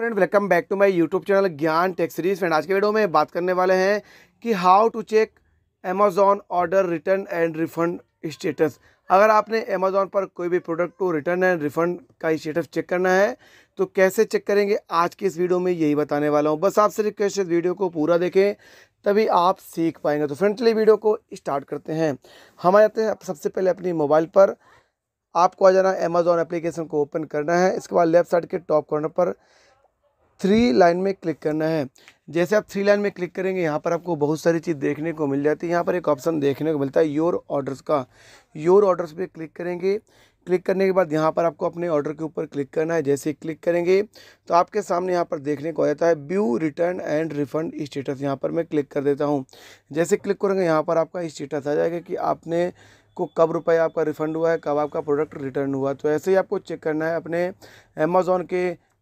friend welcome back to my YouTube channel Gyan tech series friend आज के video में बात करने वाले हैं कि how to check Amazon order return and refund status अगर आपने अमेजोन पर कोई भी प्रोडक्ट को रिटर्न एंड रिफंड का स्टेटस चेक करना है तो कैसे चेक करेंगे आज की इस वीडियो में यही बताने वाला हूँ बस आपसे रिक्वेस्ट इस वीडियो को पूरा देखें तभी आप सीख पाएंगे तो फ्रेंड चलिए वीडियो को स्टार्ट करते हैं हम आ जाते हैं सबसे पहले अपनी मोबाइल पर आपको आ जाना अमेजोन एप्लीकेशन को ओपन करना है इसके बाद लेफ्ट साइड के टॉप कॉर्नर पर थ्री लाइन में क्लिक करना है जैसे आप थ्री लाइन में क्लिक करेंगे यहाँ पर आपको बहुत सारी चीज़ देखने को मिल जाती है यहाँ पर एक ऑप्शन देखने को मिलता है योर ऑर्डर्स का योर ऑर्डर्स पे क्लिक करेंगे क्लिक करने के बाद यहाँ पर आपको अपने ऑर्डर के ऊपर क्लिक करना है जैसे क्लिक करेंगे तो आपके सामने यहाँ पर देखने को आ जाता है view return and refund status यहाँ पर मैं क्लिक कर देता हूँ जैसे क्लिक करेंगे यहाँ पर आपका स्टेटस आ जाएगा कि आपने को कब रुपये आपका रिफ़ंड हुआ है कब आपका प्रोडक्ट रिटर्न हुआ तो ऐसे ही आपको चेक करना है अपने अमेज़ोन के